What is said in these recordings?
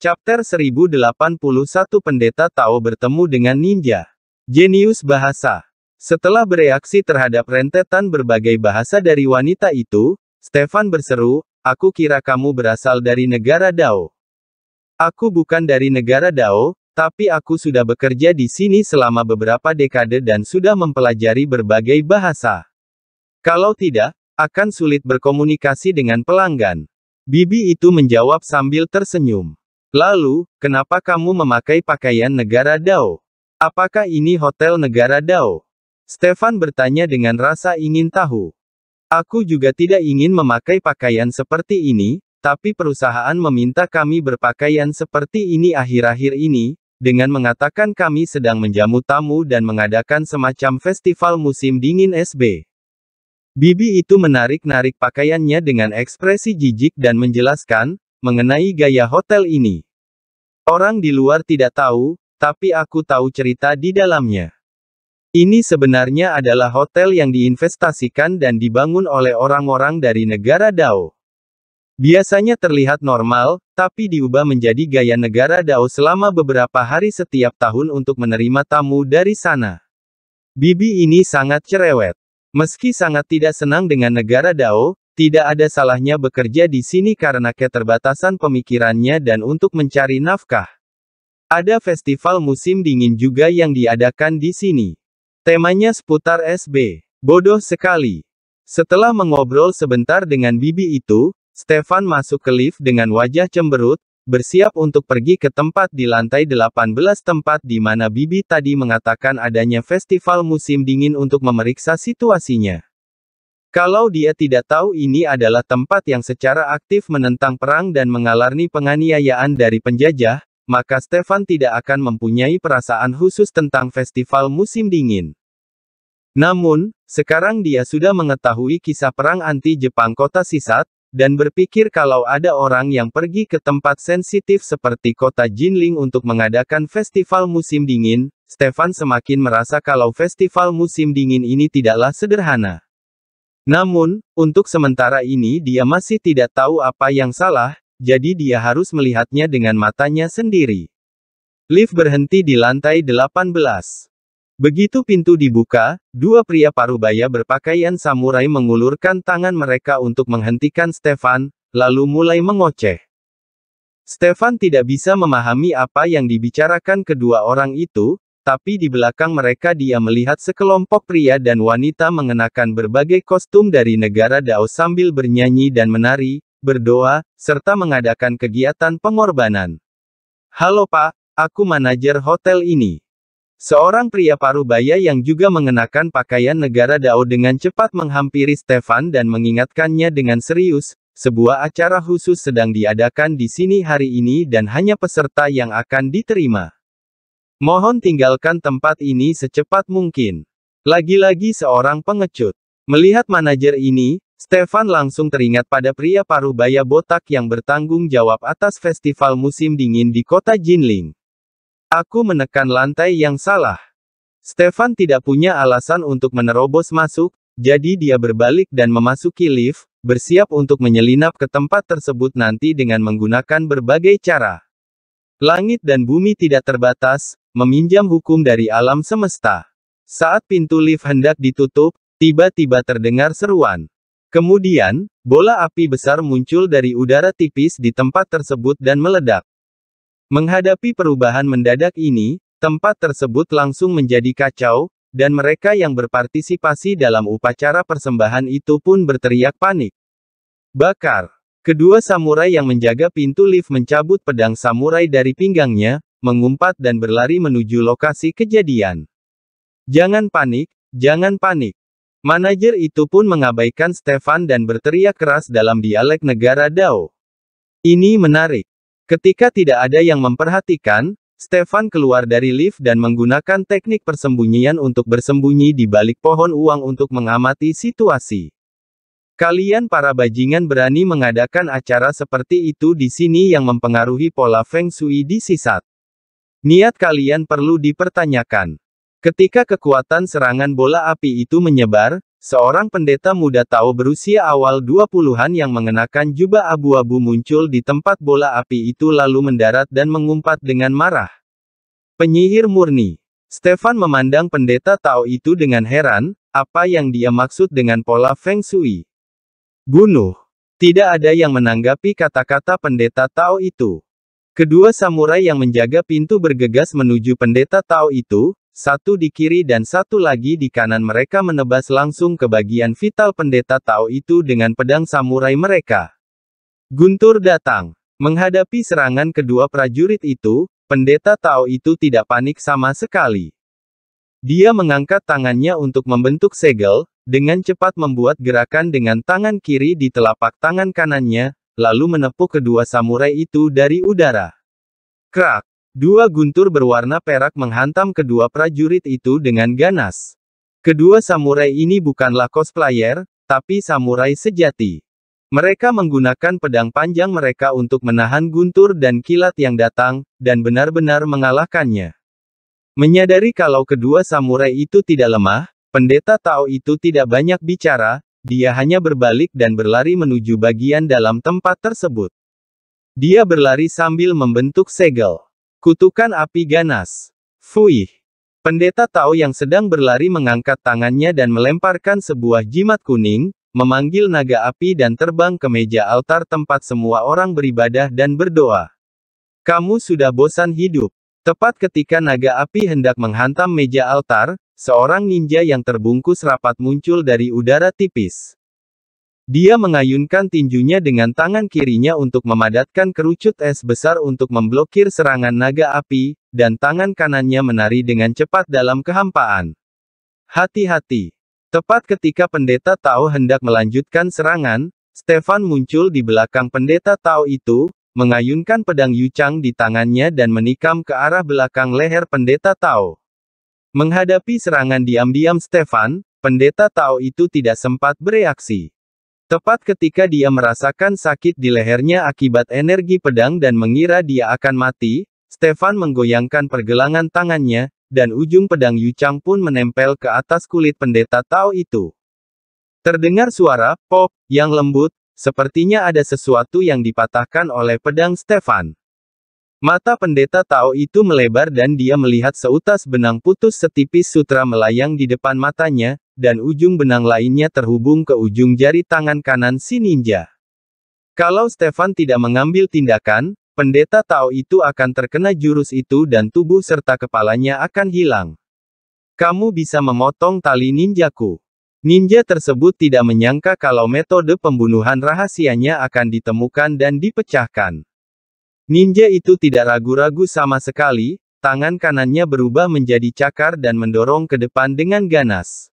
Chapter 1081 Pendeta Tao bertemu dengan ninja. Jenius bahasa. Setelah bereaksi terhadap rentetan berbagai bahasa dari wanita itu, Stefan berseru, "Aku kira kamu berasal dari negara Dao. Aku bukan dari negara Dao, tapi aku sudah bekerja di sini selama beberapa dekade dan sudah mempelajari berbagai bahasa. Kalau tidak, akan sulit berkomunikasi dengan pelanggan." Bibi itu menjawab sambil tersenyum. Lalu, kenapa kamu memakai pakaian negara Dao? Apakah ini hotel negara Dao? Stefan bertanya dengan rasa ingin tahu. Aku juga tidak ingin memakai pakaian seperti ini, tapi perusahaan meminta kami berpakaian seperti ini akhir-akhir ini, dengan mengatakan kami sedang menjamu tamu dan mengadakan semacam festival musim dingin SB. Bibi itu menarik-narik pakaiannya dengan ekspresi jijik dan menjelaskan, mengenai gaya hotel ini. Orang di luar tidak tahu, tapi aku tahu cerita di dalamnya. Ini sebenarnya adalah hotel yang diinvestasikan dan dibangun oleh orang-orang dari negara Dao. Biasanya terlihat normal, tapi diubah menjadi gaya negara Dao selama beberapa hari setiap tahun untuk menerima tamu dari sana. Bibi ini sangat cerewet. Meski sangat tidak senang dengan negara Dao, tidak ada salahnya bekerja di sini karena keterbatasan pemikirannya dan untuk mencari nafkah. Ada festival musim dingin juga yang diadakan di sini. Temanya seputar SB. Bodoh sekali. Setelah mengobrol sebentar dengan bibi itu, Stefan masuk ke lift dengan wajah cemberut, bersiap untuk pergi ke tempat di lantai 18 tempat di mana Bibi tadi mengatakan adanya festival musim dingin untuk memeriksa situasinya. Kalau dia tidak tahu ini adalah tempat yang secara aktif menentang perang dan mengalarni penganiayaan dari penjajah, maka Stefan tidak akan mempunyai perasaan khusus tentang festival musim dingin. Namun, sekarang dia sudah mengetahui kisah perang anti Jepang kota Sisat, dan berpikir kalau ada orang yang pergi ke tempat sensitif seperti kota Jinling untuk mengadakan festival musim dingin, Stefan semakin merasa kalau festival musim dingin ini tidaklah sederhana. Namun, untuk sementara ini dia masih tidak tahu apa yang salah, jadi dia harus melihatnya dengan matanya sendiri. Lift berhenti di lantai 18. Begitu pintu dibuka, dua pria parubaya berpakaian samurai mengulurkan tangan mereka untuk menghentikan Stefan, lalu mulai mengoceh. Stefan tidak bisa memahami apa yang dibicarakan kedua orang itu, tapi di belakang mereka dia melihat sekelompok pria dan wanita mengenakan berbagai kostum dari negara Dao sambil bernyanyi dan menari, berdoa, serta mengadakan kegiatan pengorbanan. Halo Pak, aku manajer hotel ini. Seorang pria paruh baya yang juga mengenakan pakaian negara Dao dengan cepat menghampiri Stefan dan mengingatkannya dengan serius, sebuah acara khusus sedang diadakan di sini hari ini dan hanya peserta yang akan diterima. Mohon tinggalkan tempat ini secepat mungkin. Lagi-lagi seorang pengecut. Melihat manajer ini, Stefan langsung teringat pada pria paruh baya botak yang bertanggung jawab atas festival musim dingin di kota Jinling. Aku menekan lantai yang salah. Stefan tidak punya alasan untuk menerobos masuk, jadi dia berbalik dan memasuki lift, bersiap untuk menyelinap ke tempat tersebut nanti dengan menggunakan berbagai cara. Langit dan bumi tidak terbatas, meminjam hukum dari alam semesta. Saat pintu lift hendak ditutup, tiba-tiba terdengar seruan. Kemudian, bola api besar muncul dari udara tipis di tempat tersebut dan meledak. Menghadapi perubahan mendadak ini, tempat tersebut langsung menjadi kacau, dan mereka yang berpartisipasi dalam upacara persembahan itu pun berteriak panik. Bakar! Kedua samurai yang menjaga pintu lift mencabut pedang samurai dari pinggangnya, mengumpat dan berlari menuju lokasi kejadian. Jangan panik, jangan panik. Manajer itu pun mengabaikan Stefan dan berteriak keras dalam dialek negara Dao. Ini menarik. Ketika tidak ada yang memperhatikan, Stefan keluar dari lift dan menggunakan teknik persembunyian untuk bersembunyi di balik pohon uang untuk mengamati situasi. Kalian para bajingan berani mengadakan acara seperti itu di sini yang mempengaruhi pola feng shui di sisat. Niat kalian perlu dipertanyakan. Ketika kekuatan serangan bola api itu menyebar, seorang pendeta muda tahu berusia awal 20-an yang mengenakan jubah abu-abu muncul di tempat bola api itu lalu mendarat dan mengumpat dengan marah. Penyihir murni. Stefan memandang pendeta Tao itu dengan heran, apa yang dia maksud dengan pola Feng Shui. Bunuh. Tidak ada yang menanggapi kata-kata pendeta Tao itu. Kedua samurai yang menjaga pintu bergegas menuju pendeta Tao itu, satu di kiri dan satu lagi di kanan mereka menebas langsung ke bagian vital pendeta Tao itu dengan pedang samurai mereka. Guntur datang. Menghadapi serangan kedua prajurit itu, pendeta Tao itu tidak panik sama sekali. Dia mengangkat tangannya untuk membentuk segel, dengan cepat membuat gerakan dengan tangan kiri di telapak tangan kanannya, lalu menepuk kedua samurai itu dari udara. Krak! Dua guntur berwarna perak menghantam kedua prajurit itu dengan ganas. Kedua samurai ini bukanlah cosplayer, tapi samurai sejati. Mereka menggunakan pedang panjang mereka untuk menahan guntur dan kilat yang datang, dan benar-benar mengalahkannya. Menyadari kalau kedua samurai itu tidak lemah, pendeta Tao itu tidak banyak bicara, dia hanya berbalik dan berlari menuju bagian dalam tempat tersebut. Dia berlari sambil membentuk segel. Kutukan api ganas. Fuih. Pendeta Tao yang sedang berlari mengangkat tangannya dan melemparkan sebuah jimat kuning, memanggil naga api dan terbang ke meja altar tempat semua orang beribadah dan berdoa. Kamu sudah bosan hidup. Tepat ketika naga api hendak menghantam meja altar, Seorang ninja yang terbungkus rapat muncul dari udara tipis. Dia mengayunkan tinjunya dengan tangan kirinya untuk memadatkan kerucut es besar untuk memblokir serangan naga api, dan tangan kanannya menari dengan cepat dalam kehampaan. Hati-hati. Tepat ketika pendeta Tao hendak melanjutkan serangan, Stefan muncul di belakang pendeta Tao itu, mengayunkan pedang Yuchang di tangannya dan menikam ke arah belakang leher pendeta Tao. Menghadapi serangan diam-diam Stefan, pendeta Tao itu tidak sempat bereaksi. Tepat ketika dia merasakan sakit di lehernya akibat energi pedang dan mengira dia akan mati, Stefan menggoyangkan pergelangan tangannya, dan ujung pedang Yucang pun menempel ke atas kulit pendeta Tao itu. Terdengar suara, pop, yang lembut, sepertinya ada sesuatu yang dipatahkan oleh pedang Stefan. Mata pendeta Tao itu melebar dan dia melihat seutas benang putus setipis sutra melayang di depan matanya, dan ujung benang lainnya terhubung ke ujung jari tangan kanan si ninja. Kalau Stefan tidak mengambil tindakan, pendeta Tao itu akan terkena jurus itu dan tubuh serta kepalanya akan hilang. Kamu bisa memotong tali ninjaku. Ninja tersebut tidak menyangka kalau metode pembunuhan rahasianya akan ditemukan dan dipecahkan. Ninja itu tidak ragu-ragu sama sekali, tangan kanannya berubah menjadi cakar dan mendorong ke depan dengan ganas.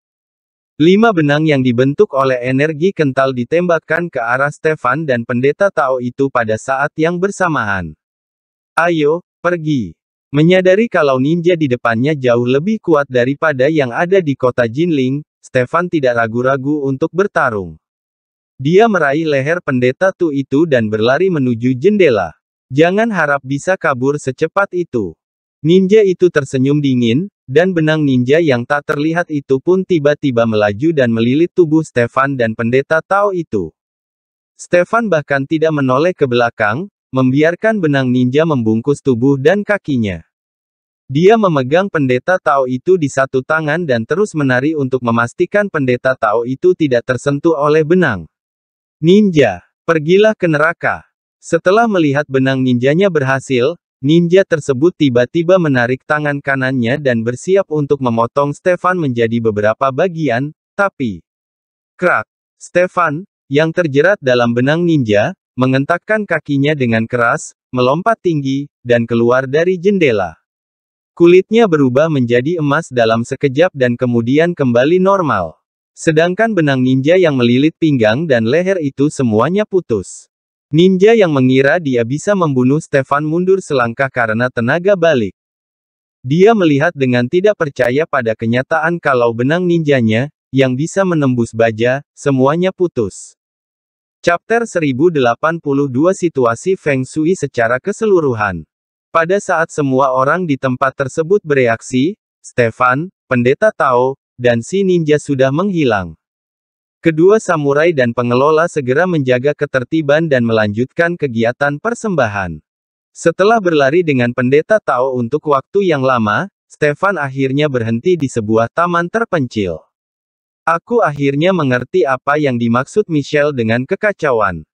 Lima benang yang dibentuk oleh energi kental ditembakkan ke arah Stefan dan pendeta Tao itu pada saat yang bersamaan. Ayo, pergi. Menyadari kalau ninja di depannya jauh lebih kuat daripada yang ada di kota Jinling, Stefan tidak ragu-ragu untuk bertarung. Dia meraih leher pendeta Tu itu dan berlari menuju jendela. Jangan harap bisa kabur secepat itu. Ninja itu tersenyum dingin, dan benang ninja yang tak terlihat itu pun tiba-tiba melaju dan melilit tubuh Stefan dan pendeta Tao itu. Stefan bahkan tidak menoleh ke belakang, membiarkan benang ninja membungkus tubuh dan kakinya. Dia memegang pendeta Tao itu di satu tangan dan terus menari untuk memastikan pendeta Tao itu tidak tersentuh oleh benang. Ninja, pergilah ke neraka. Setelah melihat benang ninjanya berhasil, ninja tersebut tiba-tiba menarik tangan kanannya dan bersiap untuk memotong Stefan menjadi beberapa bagian, tapi... Krak! Stefan, yang terjerat dalam benang ninja, mengentakkan kakinya dengan keras, melompat tinggi, dan keluar dari jendela. Kulitnya berubah menjadi emas dalam sekejap dan kemudian kembali normal. Sedangkan benang ninja yang melilit pinggang dan leher itu semuanya putus. Ninja yang mengira dia bisa membunuh Stefan mundur selangkah karena tenaga balik. Dia melihat dengan tidak percaya pada kenyataan kalau benang ninjanya, yang bisa menembus baja, semuanya putus. Chapter 1082 Situasi Feng Shui secara keseluruhan. Pada saat semua orang di tempat tersebut bereaksi, Stefan, pendeta Tao, dan si ninja sudah menghilang. Kedua samurai dan pengelola segera menjaga ketertiban dan melanjutkan kegiatan persembahan. Setelah berlari dengan pendeta Tao untuk waktu yang lama, Stefan akhirnya berhenti di sebuah taman terpencil. Aku akhirnya mengerti apa yang dimaksud Michelle dengan kekacauan.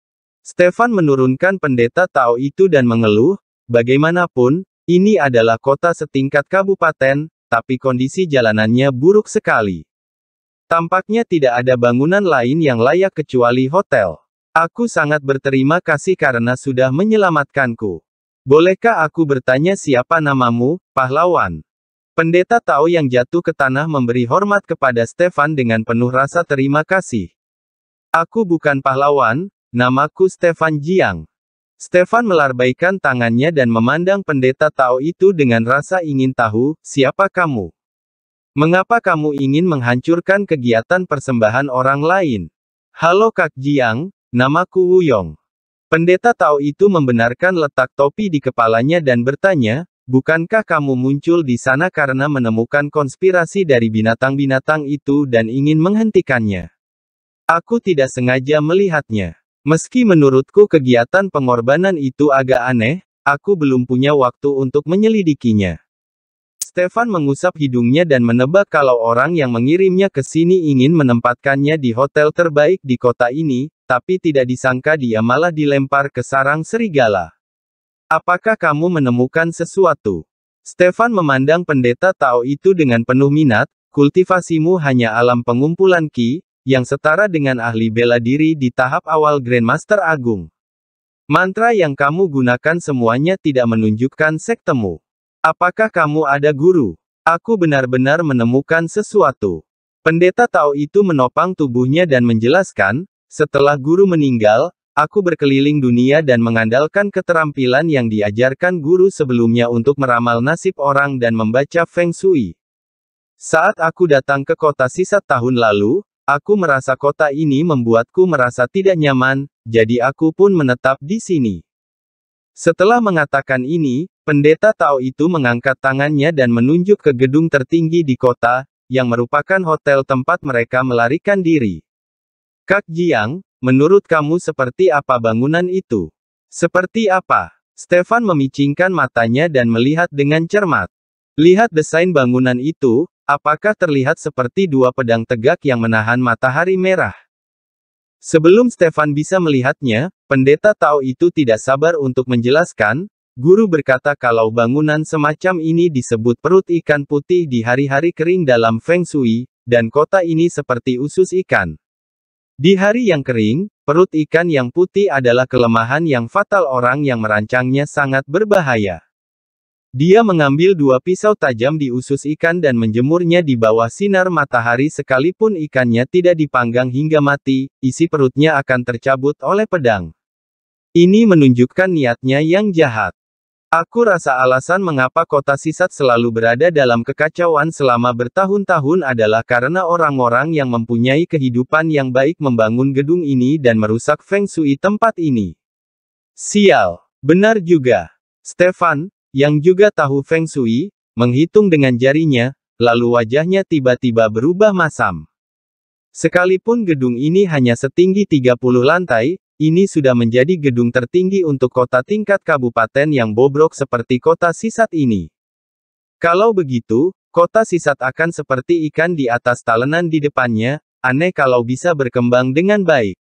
Stefan menurunkan pendeta Tao itu dan mengeluh, bagaimanapun, ini adalah kota setingkat kabupaten, tapi kondisi jalanannya buruk sekali. Tampaknya tidak ada bangunan lain yang layak kecuali hotel. Aku sangat berterima kasih karena sudah menyelamatkanku. Bolehkah aku bertanya siapa namamu, pahlawan? Pendeta Tao yang jatuh ke tanah memberi hormat kepada Stefan dengan penuh rasa terima kasih. Aku bukan pahlawan, namaku Stefan Jiang. Stefan melarbaikan tangannya dan memandang pendeta Tao itu dengan rasa ingin tahu, siapa kamu? Mengapa kamu ingin menghancurkan kegiatan persembahan orang lain? Halo Kak Jiang, namaku Wuyong. Pendeta Tao itu membenarkan letak topi di kepalanya dan bertanya, Bukankah kamu muncul di sana karena menemukan konspirasi dari binatang-binatang itu dan ingin menghentikannya? Aku tidak sengaja melihatnya. Meski menurutku kegiatan pengorbanan itu agak aneh, aku belum punya waktu untuk menyelidikinya. Stefan mengusap hidungnya dan menebak kalau orang yang mengirimnya ke sini ingin menempatkannya di hotel terbaik di kota ini, tapi tidak disangka dia malah dilempar ke sarang serigala. Apakah kamu menemukan sesuatu? Stefan memandang pendeta Tao itu dengan penuh minat, kultivasimu hanya alam pengumpulan Ki, yang setara dengan ahli bela diri di tahap awal Grandmaster Agung. Mantra yang kamu gunakan semuanya tidak menunjukkan sektemu. Apakah kamu ada guru? Aku benar-benar menemukan sesuatu. Pendeta Tao itu menopang tubuhnya dan menjelaskan, setelah guru meninggal, aku berkeliling dunia dan mengandalkan keterampilan yang diajarkan guru sebelumnya untuk meramal nasib orang dan membaca Feng Shui. Saat aku datang ke kota sisa tahun lalu, aku merasa kota ini membuatku merasa tidak nyaman, jadi aku pun menetap di sini. Setelah mengatakan ini, Pendeta Tao itu mengangkat tangannya dan menunjuk ke gedung tertinggi di kota, yang merupakan hotel tempat mereka melarikan diri. Kak Jiang, menurut kamu seperti apa bangunan itu? Seperti apa? Stefan memicingkan matanya dan melihat dengan cermat. Lihat desain bangunan itu, apakah terlihat seperti dua pedang tegak yang menahan matahari merah? Sebelum Stefan bisa melihatnya, pendeta Tao itu tidak sabar untuk menjelaskan, Guru berkata kalau bangunan semacam ini disebut perut ikan putih di hari-hari kering dalam Feng Shui, dan kota ini seperti usus ikan. Di hari yang kering, perut ikan yang putih adalah kelemahan yang fatal orang yang merancangnya sangat berbahaya. Dia mengambil dua pisau tajam di usus ikan dan menjemurnya di bawah sinar matahari sekalipun ikannya tidak dipanggang hingga mati, isi perutnya akan tercabut oleh pedang. Ini menunjukkan niatnya yang jahat. Aku rasa alasan mengapa kota sisat selalu berada dalam kekacauan selama bertahun-tahun adalah karena orang-orang yang mempunyai kehidupan yang baik membangun gedung ini dan merusak feng shui tempat ini. Sial. Benar juga. Stefan, yang juga tahu feng shui, menghitung dengan jarinya, lalu wajahnya tiba-tiba berubah masam. Sekalipun gedung ini hanya setinggi 30 lantai, ini sudah menjadi gedung tertinggi untuk kota tingkat kabupaten yang bobrok seperti kota sisat ini. Kalau begitu, kota sisat akan seperti ikan di atas talenan di depannya, aneh kalau bisa berkembang dengan baik.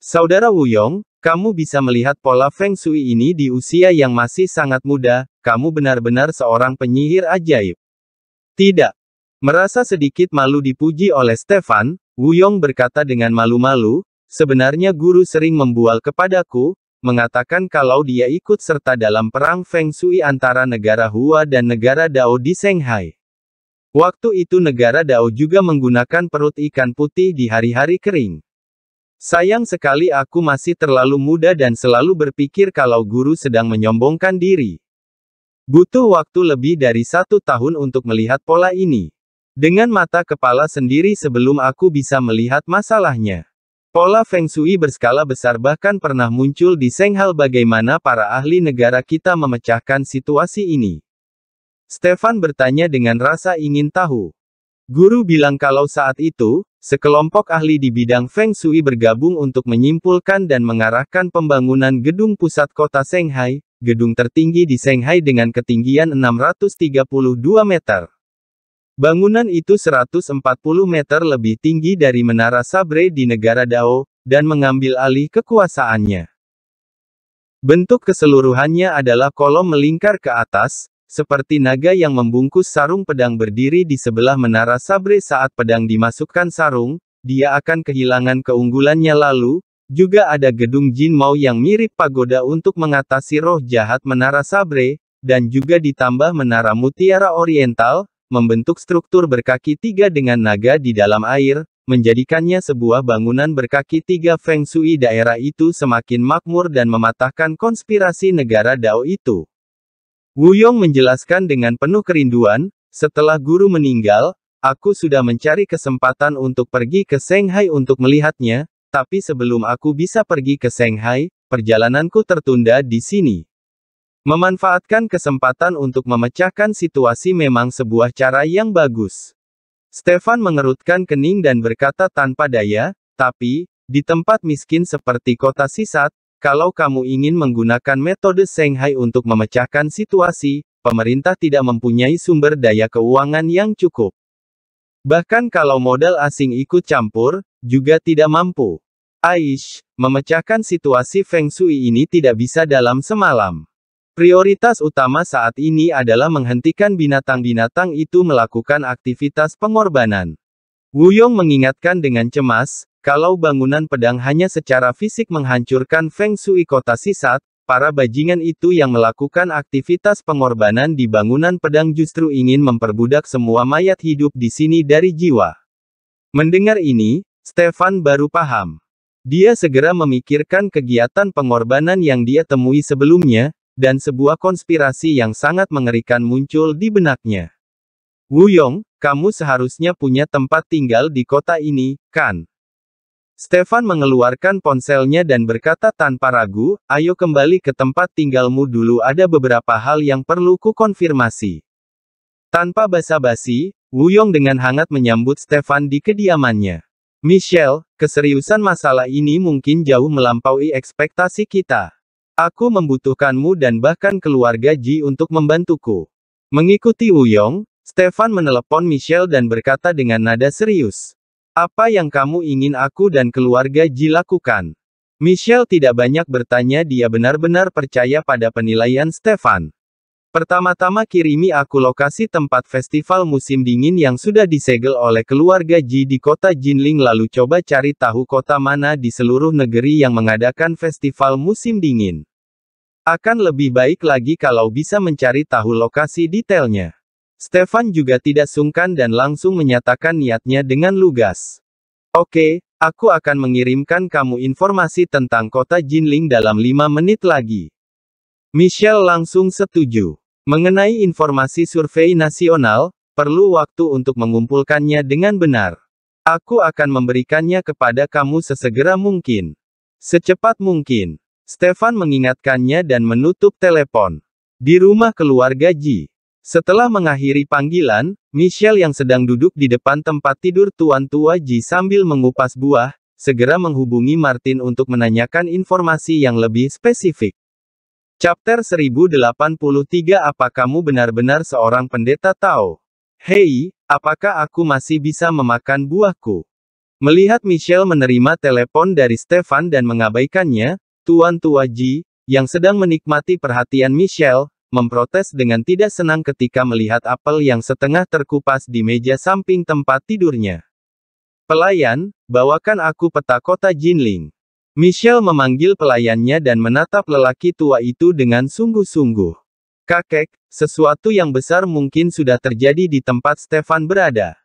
Saudara Wuyong, kamu bisa melihat pola Feng Shui ini di usia yang masih sangat muda, kamu benar-benar seorang penyihir ajaib. Tidak. Merasa sedikit malu dipuji oleh Stefan, Wuyong berkata dengan malu-malu, Sebenarnya guru sering membual kepadaku, mengatakan kalau dia ikut serta dalam perang Feng Shui antara negara Hua dan negara Dao di Shanghai. Waktu itu negara Dao juga menggunakan perut ikan putih di hari-hari kering. Sayang sekali aku masih terlalu muda dan selalu berpikir kalau guru sedang menyombongkan diri. Butuh waktu lebih dari satu tahun untuk melihat pola ini. Dengan mata kepala sendiri sebelum aku bisa melihat masalahnya. Pola Feng Shui berskala besar bahkan pernah muncul di Senghal bagaimana para ahli negara kita memecahkan situasi ini. Stefan bertanya dengan rasa ingin tahu. Guru bilang kalau saat itu, sekelompok ahli di bidang Feng Shui bergabung untuk menyimpulkan dan mengarahkan pembangunan gedung pusat kota Shanghai, gedung tertinggi di Shanghai dengan ketinggian 632 meter. Bangunan itu 140 meter lebih tinggi dari menara Sabre di negara Dao, dan mengambil alih kekuasaannya. Bentuk keseluruhannya adalah kolom melingkar ke atas, seperti naga yang membungkus sarung pedang berdiri di sebelah menara Sabre saat pedang dimasukkan sarung, dia akan kehilangan keunggulannya lalu, juga ada gedung Jin Mao yang mirip pagoda untuk mengatasi roh jahat menara Sabre, dan juga ditambah menara mutiara oriental, membentuk struktur berkaki tiga dengan naga di dalam air, menjadikannya sebuah bangunan berkaki tiga Feng Shui daerah itu semakin makmur dan mematahkan konspirasi negara Dao itu. Wu Yong menjelaskan dengan penuh kerinduan, setelah guru meninggal, aku sudah mencari kesempatan untuk pergi ke Shanghai untuk melihatnya, tapi sebelum aku bisa pergi ke Shanghai, perjalananku tertunda di sini. Memanfaatkan kesempatan untuk memecahkan situasi memang sebuah cara yang bagus. Stefan mengerutkan kening dan berkata tanpa daya, tapi, di tempat miskin seperti kota Sisat, kalau kamu ingin menggunakan metode Shanghai untuk memecahkan situasi, pemerintah tidak mempunyai sumber daya keuangan yang cukup. Bahkan kalau modal asing ikut campur, juga tidak mampu. Aish, memecahkan situasi Feng Shui ini tidak bisa dalam semalam. Prioritas utama saat ini adalah menghentikan binatang-binatang itu melakukan aktivitas pengorbanan. Wuyong mengingatkan dengan cemas, kalau bangunan pedang hanya secara fisik menghancurkan Feng Shui kota sisat, para bajingan itu yang melakukan aktivitas pengorbanan di bangunan pedang justru ingin memperbudak semua mayat hidup di sini dari jiwa. Mendengar ini, Stefan baru paham. Dia segera memikirkan kegiatan pengorbanan yang dia temui sebelumnya, dan sebuah konspirasi yang sangat mengerikan muncul di benaknya. Wu Yong, kamu seharusnya punya tempat tinggal di kota ini, kan? Stefan mengeluarkan ponselnya dan berkata tanpa ragu, ayo kembali ke tempat tinggalmu dulu ada beberapa hal yang perlu kukonfirmasi. Tanpa basa-basi, Wu Yong dengan hangat menyambut Stefan di kediamannya. Michelle, keseriusan masalah ini mungkin jauh melampaui ekspektasi kita. Aku membutuhkanmu dan bahkan keluarga Ji untuk membantuku. Mengikuti Uyong, Stefan menelepon Michelle dan berkata dengan nada serius. Apa yang kamu ingin aku dan keluarga Ji lakukan? Michelle tidak banyak bertanya dia benar-benar percaya pada penilaian Stefan. Pertama-tama kirimi aku lokasi tempat festival musim dingin yang sudah disegel oleh keluarga Ji di kota Jinling lalu coba cari tahu kota mana di seluruh negeri yang mengadakan festival musim dingin. Akan lebih baik lagi kalau bisa mencari tahu lokasi detailnya. Stefan juga tidak sungkan dan langsung menyatakan niatnya dengan lugas. Oke, aku akan mengirimkan kamu informasi tentang kota Jinling dalam 5 menit lagi. Michelle langsung setuju. Mengenai informasi survei nasional, perlu waktu untuk mengumpulkannya dengan benar. Aku akan memberikannya kepada kamu sesegera mungkin. Secepat mungkin. Stefan mengingatkannya dan menutup telepon. Di rumah keluarga Ji. Setelah mengakhiri panggilan, Michelle yang sedang duduk di depan tempat tidur tuan tua Ji sambil mengupas buah, segera menghubungi Martin untuk menanyakan informasi yang lebih spesifik. Chapter 1083 Apa kamu benar-benar seorang pendeta tahu? Hei, apakah aku masih bisa memakan buahku? Melihat Michelle menerima telepon dari Stefan dan mengabaikannya, Tuan Tua Ji, yang sedang menikmati perhatian Michelle, memprotes dengan tidak senang ketika melihat apel yang setengah terkupas di meja samping tempat tidurnya. Pelayan, bawakan aku peta kota Jinling. Michelle memanggil pelayannya dan menatap lelaki tua itu dengan sungguh-sungguh. Kakek, sesuatu yang besar mungkin sudah terjadi di tempat Stefan berada.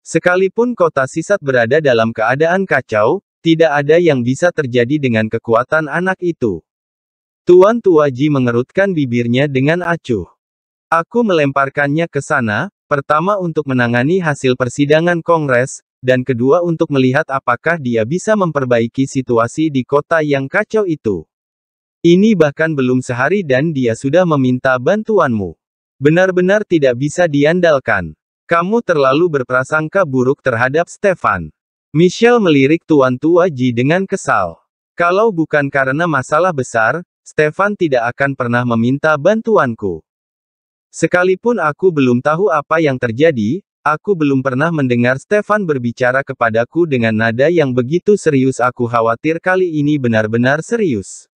Sekalipun kota sisat berada dalam keadaan kacau, tidak ada yang bisa terjadi dengan kekuatan anak itu. Tuan Tua Ji mengerutkan bibirnya dengan acuh. Aku melemparkannya ke sana, pertama untuk menangani hasil persidangan Kongres, dan kedua untuk melihat apakah dia bisa memperbaiki situasi di kota yang kacau itu. Ini bahkan belum sehari dan dia sudah meminta bantuanmu. Benar-benar tidak bisa diandalkan. Kamu terlalu berprasangka buruk terhadap Stefan. Michelle melirik tuan tua Ji dengan kesal. Kalau bukan karena masalah besar, Stefan tidak akan pernah meminta bantuanku. Sekalipun aku belum tahu apa yang terjadi, aku belum pernah mendengar Stefan berbicara kepadaku dengan nada yang begitu serius aku khawatir kali ini benar-benar serius.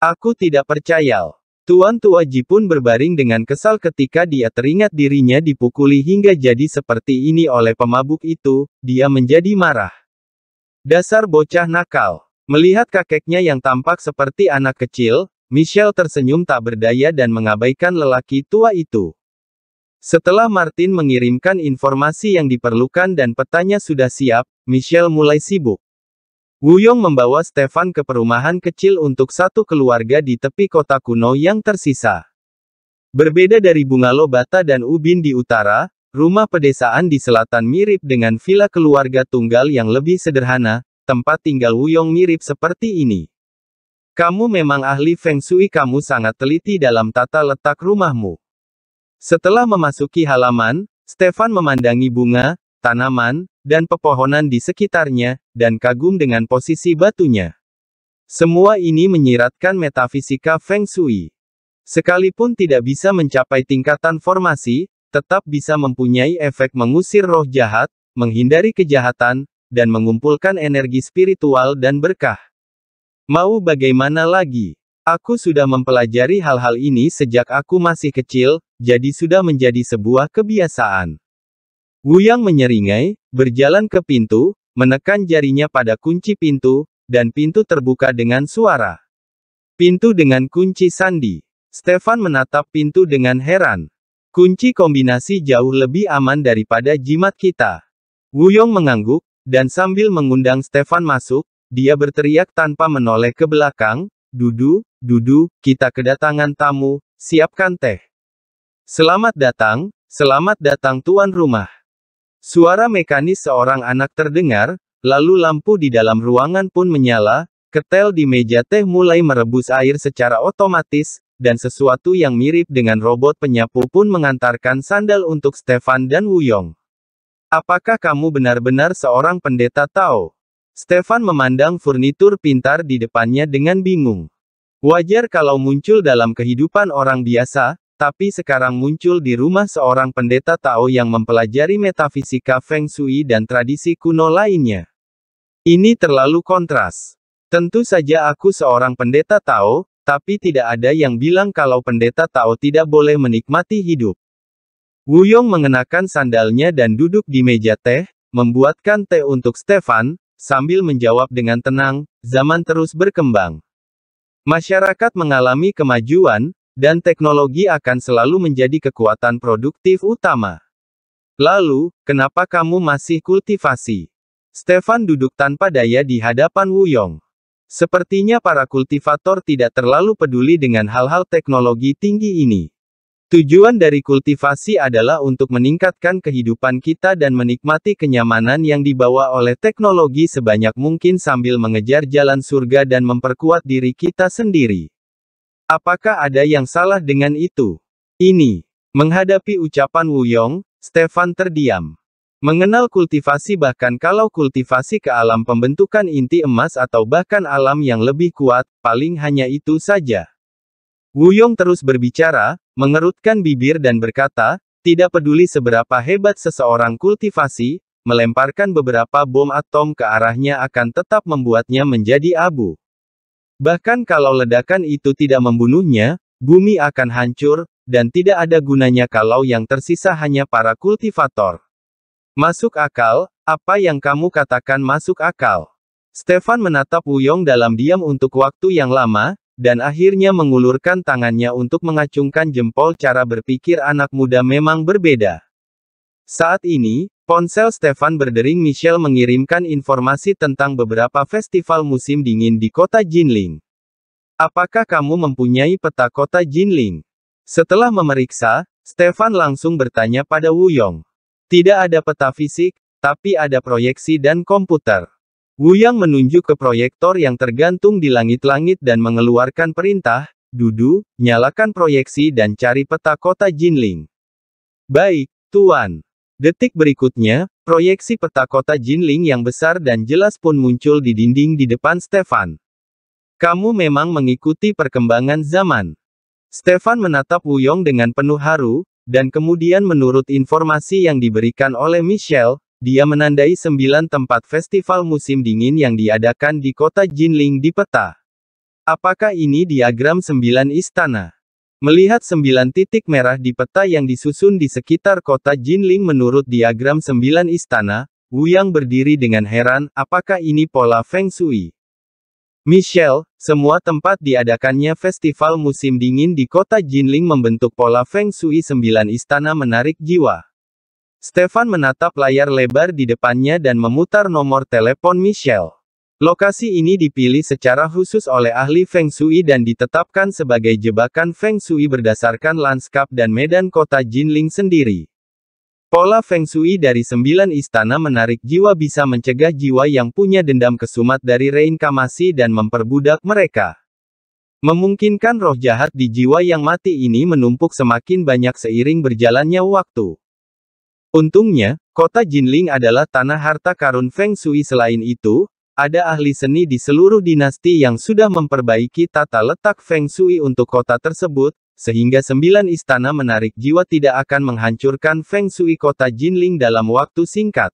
Aku tidak percaya. Tuan tua Ji pun berbaring dengan kesal ketika dia teringat dirinya dipukuli hingga jadi seperti ini oleh pemabuk itu, dia menjadi marah. Dasar bocah nakal. Melihat kakeknya yang tampak seperti anak kecil, Michelle tersenyum tak berdaya dan mengabaikan lelaki tua itu. Setelah Martin mengirimkan informasi yang diperlukan dan petanya sudah siap, Michelle mulai sibuk. Wuyong membawa Stefan ke perumahan kecil untuk satu keluarga di tepi kota kuno yang tersisa. Berbeda dari bungalow bata dan ubin di utara, rumah pedesaan di selatan mirip dengan villa keluarga tunggal yang lebih sederhana, tempat tinggal Wuyong mirip seperti ini. Kamu memang ahli Feng Shui kamu sangat teliti dalam tata letak rumahmu. Setelah memasuki halaman, Stefan memandangi bunga, tanaman, dan pepohonan di sekitarnya, dan kagum dengan posisi batunya. Semua ini menyiratkan metafisika Feng Shui. Sekalipun tidak bisa mencapai tingkatan formasi, tetap bisa mempunyai efek mengusir roh jahat, menghindari kejahatan, dan mengumpulkan energi spiritual dan berkah. Mau bagaimana lagi? Aku sudah mempelajari hal-hal ini sejak aku masih kecil, jadi sudah menjadi sebuah kebiasaan. Wuyang menyeringai, berjalan ke pintu, menekan jarinya pada kunci pintu, dan pintu terbuka dengan suara. Pintu dengan kunci sandi. Stefan menatap pintu dengan heran. Kunci kombinasi jauh lebih aman daripada jimat kita. Wuyong mengangguk, dan sambil mengundang Stefan masuk, dia berteriak tanpa menoleh ke belakang, Dudu, Dudu, kita kedatangan tamu, siapkan teh. Selamat datang, selamat datang tuan rumah. Suara mekanis seorang anak terdengar, lalu lampu di dalam ruangan pun menyala, ketel di meja teh mulai merebus air secara otomatis, dan sesuatu yang mirip dengan robot penyapu pun mengantarkan sandal untuk Stefan dan Wuyong. Apakah kamu benar-benar seorang pendeta Tao? Stefan memandang furnitur pintar di depannya dengan bingung. Wajar kalau muncul dalam kehidupan orang biasa, tapi sekarang muncul di rumah seorang pendeta Tao yang mempelajari metafisika Feng Shui dan tradisi kuno lainnya. Ini terlalu kontras. Tentu saja aku seorang pendeta Tao, tapi tidak ada yang bilang kalau pendeta Tao tidak boleh menikmati hidup. Wu Yong mengenakan sandalnya dan duduk di meja teh, membuatkan teh untuk Stefan, sambil menjawab dengan tenang, zaman terus berkembang. Masyarakat mengalami kemajuan, dan teknologi akan selalu menjadi kekuatan produktif utama. Lalu, kenapa kamu masih kultivasi? Stefan duduk tanpa daya di hadapan Wu Yong. Sepertinya para kultivator tidak terlalu peduli dengan hal-hal teknologi tinggi ini. Tujuan dari kultivasi adalah untuk meningkatkan kehidupan kita dan menikmati kenyamanan yang dibawa oleh teknologi sebanyak mungkin sambil mengejar jalan surga dan memperkuat diri kita sendiri. Apakah ada yang salah dengan itu? Ini. Menghadapi ucapan Wu Yong, Stefan terdiam. Mengenal kultivasi bahkan kalau kultivasi ke alam pembentukan inti emas atau bahkan alam yang lebih kuat, paling hanya itu saja. Wu Yong terus berbicara, mengerutkan bibir dan berkata, tidak peduli seberapa hebat seseorang kultivasi, melemparkan beberapa bom atom ke arahnya akan tetap membuatnya menjadi abu. Bahkan kalau ledakan itu tidak membunuhnya, bumi akan hancur, dan tidak ada gunanya kalau yang tersisa hanya para kultivator. Masuk akal, apa yang kamu katakan masuk akal. Stefan menatap Wuyong dalam diam untuk waktu yang lama, dan akhirnya mengulurkan tangannya untuk mengacungkan jempol cara berpikir anak muda memang berbeda. Saat ini, ponsel Stefan berdering Michelle mengirimkan informasi tentang beberapa festival musim dingin di kota Jinling. Apakah kamu mempunyai peta kota Jinling? Setelah memeriksa, Stefan langsung bertanya pada Wu Yong. Tidak ada peta fisik, tapi ada proyeksi dan komputer. Wu Yang menunjuk ke proyektor yang tergantung di langit-langit dan mengeluarkan perintah, Dudu, nyalakan proyeksi dan cari peta kota Jinling. Baik, Tuan. Detik berikutnya, proyeksi peta kota Jinling yang besar dan jelas pun muncul di dinding di depan Stefan. Kamu memang mengikuti perkembangan zaman. Stefan menatap Wuyong dengan penuh haru, dan kemudian menurut informasi yang diberikan oleh Michelle, dia menandai sembilan tempat festival musim dingin yang diadakan di kota Jinling di peta. Apakah ini diagram sembilan istana? Melihat sembilan titik merah di peta yang disusun di sekitar kota Jinling menurut diagram sembilan istana, Wu Yang berdiri dengan heran, apakah ini pola Feng Shui? Michelle, semua tempat diadakannya festival musim dingin di kota Jinling membentuk pola Feng Shui sembilan istana menarik jiwa. Stefan menatap layar lebar di depannya dan memutar nomor telepon Michelle. Lokasi ini dipilih secara khusus oleh ahli Feng Shui dan ditetapkan sebagai jebakan Feng Shui berdasarkan lanskap dan medan kota Jinling sendiri. Pola Feng Shui dari sembilan istana menarik jiwa bisa mencegah jiwa yang punya dendam kesumat dari reinkarnasi dan memperbudak mereka. Memungkinkan roh jahat di jiwa yang mati ini menumpuk semakin banyak seiring berjalannya waktu. Untungnya, kota Jinling adalah tanah harta karun Feng Shui selain itu, ada ahli seni di seluruh dinasti yang sudah memperbaiki tata letak Feng Shui untuk kota tersebut, sehingga sembilan istana menarik jiwa tidak akan menghancurkan Feng Shui kota Jinling dalam waktu singkat.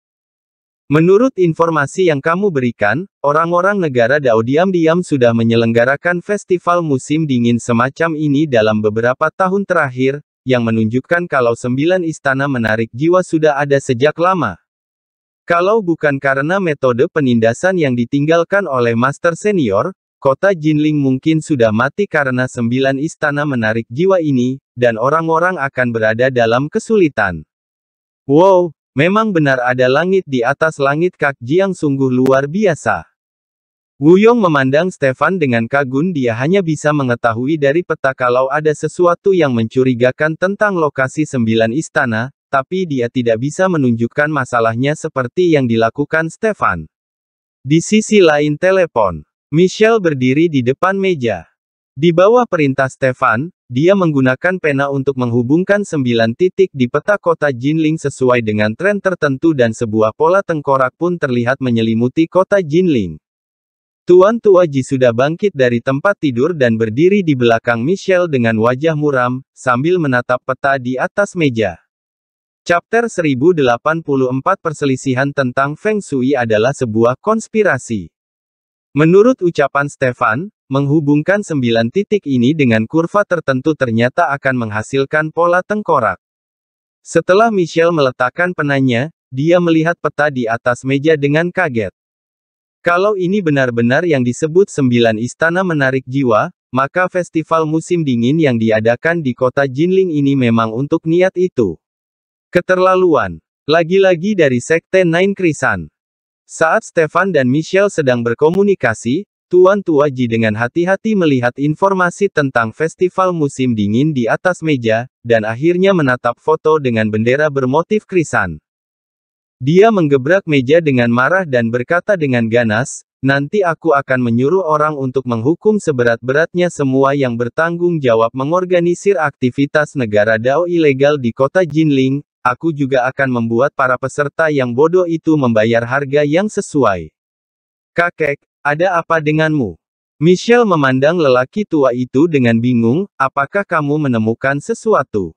Menurut informasi yang kamu berikan, orang-orang negara Dao diam-diam sudah menyelenggarakan festival musim dingin semacam ini dalam beberapa tahun terakhir, yang menunjukkan kalau sembilan istana menarik jiwa sudah ada sejak lama. Kalau bukan karena metode penindasan yang ditinggalkan oleh master senior, kota Jinling mungkin sudah mati karena sembilan istana menarik jiwa ini, dan orang-orang akan berada dalam kesulitan. Wow, memang benar ada langit di atas langit Ji yang sungguh luar biasa. Wuyong memandang Stefan dengan kagum dia hanya bisa mengetahui dari peta kalau ada sesuatu yang mencurigakan tentang lokasi sembilan istana, tapi dia tidak bisa menunjukkan masalahnya seperti yang dilakukan Stefan. Di sisi lain telepon, Michelle berdiri di depan meja. Di bawah perintah Stefan, dia menggunakan pena untuk menghubungkan sembilan titik di peta kota Jinling sesuai dengan tren tertentu dan sebuah pola tengkorak pun terlihat menyelimuti kota Jinling. Tuan tua Ji sudah bangkit dari tempat tidur dan berdiri di belakang Michelle dengan wajah muram, sambil menatap peta di atas meja. Chapter 1084 Perselisihan tentang Feng Shui adalah sebuah konspirasi. Menurut ucapan Stefan, menghubungkan sembilan titik ini dengan kurva tertentu ternyata akan menghasilkan pola tengkorak. Setelah Michelle meletakkan penanya, dia melihat peta di atas meja dengan kaget. Kalau ini benar-benar yang disebut sembilan istana menarik jiwa, maka festival musim dingin yang diadakan di kota Jinling ini memang untuk niat itu. Keterlaluan. Lagi-lagi dari Sekte Nine Krisan. Saat Stefan dan Michelle sedang berkomunikasi, Tuan Tuaji dengan hati-hati melihat informasi tentang festival musim dingin di atas meja, dan akhirnya menatap foto dengan bendera bermotif krisan. Dia menggebrak meja dengan marah dan berkata dengan ganas, nanti aku akan menyuruh orang untuk menghukum seberat-beratnya semua yang bertanggung jawab mengorganisir aktivitas negara DAO ilegal di kota Jinling, Aku juga akan membuat para peserta yang bodoh itu membayar harga yang sesuai. Kakek, ada apa denganmu? Michelle memandang lelaki tua itu dengan bingung, apakah kamu menemukan sesuatu?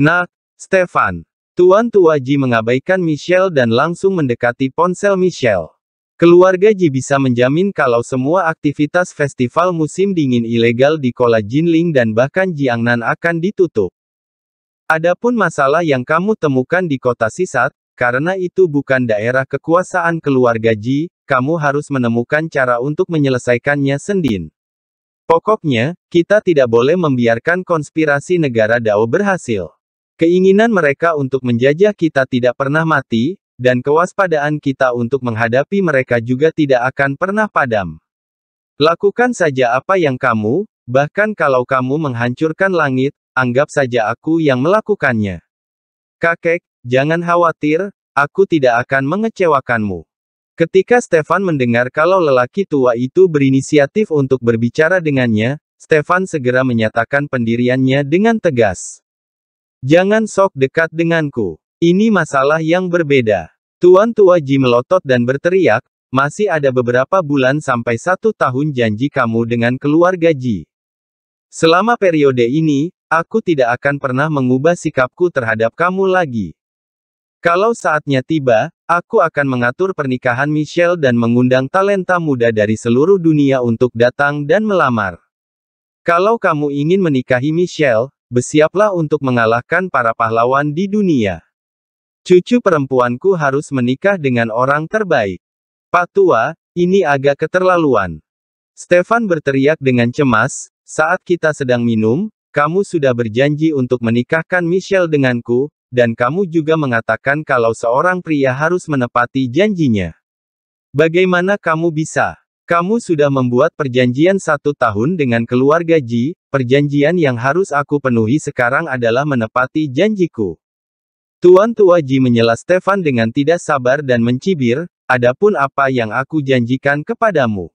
Nah, Stefan. Tuan tua Ji mengabaikan Michelle dan langsung mendekati ponsel Michelle. Keluarga Ji bisa menjamin kalau semua aktivitas festival musim dingin ilegal di Kola Jinling dan bahkan Jiangnan akan ditutup. Adapun masalah yang kamu temukan di kota Sisat, karena itu bukan daerah kekuasaan keluarga Ji, kamu harus menemukan cara untuk menyelesaikannya sendiri. Pokoknya, kita tidak boleh membiarkan konspirasi negara Dao berhasil. Keinginan mereka untuk menjajah kita tidak pernah mati, dan kewaspadaan kita untuk menghadapi mereka juga tidak akan pernah padam. Lakukan saja apa yang kamu, bahkan kalau kamu menghancurkan langit, anggap saja aku yang melakukannya. Kakek, jangan khawatir, aku tidak akan mengecewakanmu. Ketika Stefan mendengar kalau lelaki tua itu berinisiatif untuk berbicara dengannya, Stefan segera menyatakan pendiriannya dengan tegas. Jangan sok dekat denganku. Ini masalah yang berbeda. Tuan tua Jim melotot dan berteriak, masih ada beberapa bulan sampai satu tahun janji kamu dengan keluarga Ji. Selama periode ini, Aku tidak akan pernah mengubah sikapku terhadap kamu lagi. Kalau saatnya tiba, aku akan mengatur pernikahan Michelle dan mengundang talenta muda dari seluruh dunia untuk datang dan melamar. Kalau kamu ingin menikahi Michelle, bersiaplah untuk mengalahkan para pahlawan di dunia. Cucu perempuanku harus menikah dengan orang terbaik. Pak tua, ini agak keterlaluan. Stefan berteriak dengan cemas, saat kita sedang minum, kamu sudah berjanji untuk menikahkan Michelle denganku, dan kamu juga mengatakan kalau seorang pria harus menepati janjinya. Bagaimana kamu bisa? Kamu sudah membuat perjanjian satu tahun dengan keluarga Ji, perjanjian yang harus aku penuhi sekarang adalah menepati janjiku. Tuan Tua Ji menyela Stefan dengan tidak sabar dan mencibir, adapun apa yang aku janjikan kepadamu.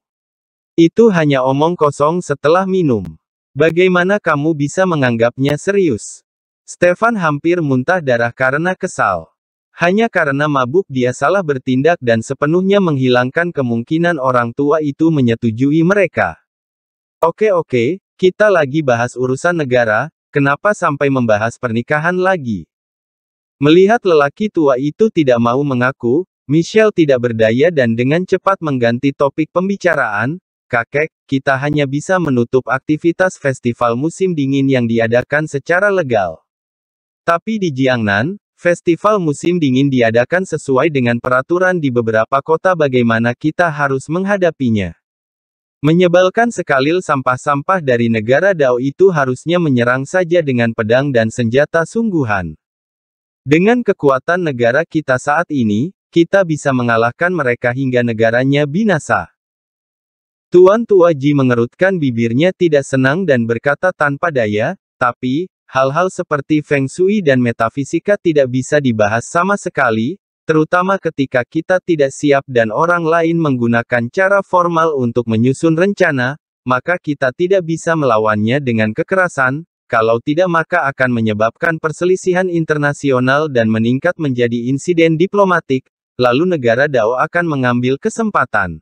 Itu hanya omong kosong setelah minum. Bagaimana kamu bisa menganggapnya serius? Stefan hampir muntah darah karena kesal. Hanya karena mabuk dia salah bertindak dan sepenuhnya menghilangkan kemungkinan orang tua itu menyetujui mereka. Oke oke, kita lagi bahas urusan negara, kenapa sampai membahas pernikahan lagi? Melihat lelaki tua itu tidak mau mengaku, Michelle tidak berdaya dan dengan cepat mengganti topik pembicaraan, Kakek, kita hanya bisa menutup aktivitas festival musim dingin yang diadakan secara legal. Tapi di Jiangnan, festival musim dingin diadakan sesuai dengan peraturan di beberapa kota bagaimana kita harus menghadapinya. Menyebalkan sekali sampah-sampah dari negara Dao itu harusnya menyerang saja dengan pedang dan senjata sungguhan. Dengan kekuatan negara kita saat ini, kita bisa mengalahkan mereka hingga negaranya binasa. Tuan Tua Ji mengerutkan bibirnya tidak senang dan berkata tanpa daya, tapi, hal-hal seperti Feng Shui dan metafisika tidak bisa dibahas sama sekali, terutama ketika kita tidak siap dan orang lain menggunakan cara formal untuk menyusun rencana, maka kita tidak bisa melawannya dengan kekerasan, kalau tidak maka akan menyebabkan perselisihan internasional dan meningkat menjadi insiden diplomatik, lalu negara Dao akan mengambil kesempatan.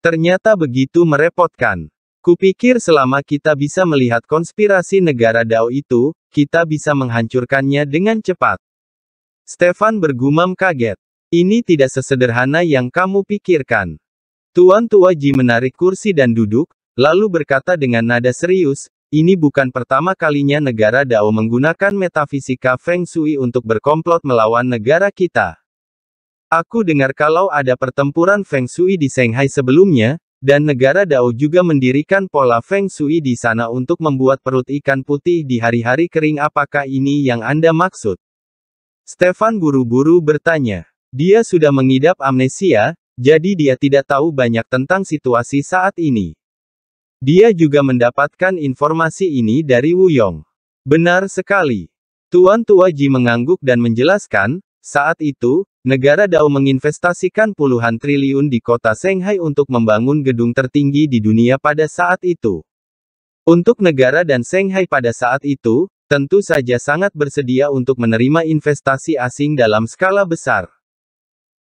Ternyata begitu merepotkan. Kupikir selama kita bisa melihat konspirasi negara Dao itu, kita bisa menghancurkannya dengan cepat. Stefan bergumam kaget. Ini tidak sesederhana yang kamu pikirkan. Tuan Tua Ji menarik kursi dan duduk, lalu berkata dengan nada serius, ini bukan pertama kalinya negara Dao menggunakan metafisika Feng Shui untuk berkomplot melawan negara kita. Aku dengar kalau ada pertempuran Feng Shui di Shanghai sebelumnya, dan negara Dao juga mendirikan pola Feng Shui di sana untuk membuat perut ikan putih di hari-hari kering apakah ini yang Anda maksud? Stefan buru-buru bertanya. Dia sudah mengidap amnesia, jadi dia tidak tahu banyak tentang situasi saat ini. Dia juga mendapatkan informasi ini dari Wu Yong. Benar sekali. Tuan Tua Ji mengangguk dan menjelaskan, saat itu, negara Dao menginvestasikan puluhan triliun di kota Shanghai untuk membangun gedung tertinggi di dunia pada saat itu. Untuk negara dan Shanghai pada saat itu, tentu saja sangat bersedia untuk menerima investasi asing dalam skala besar.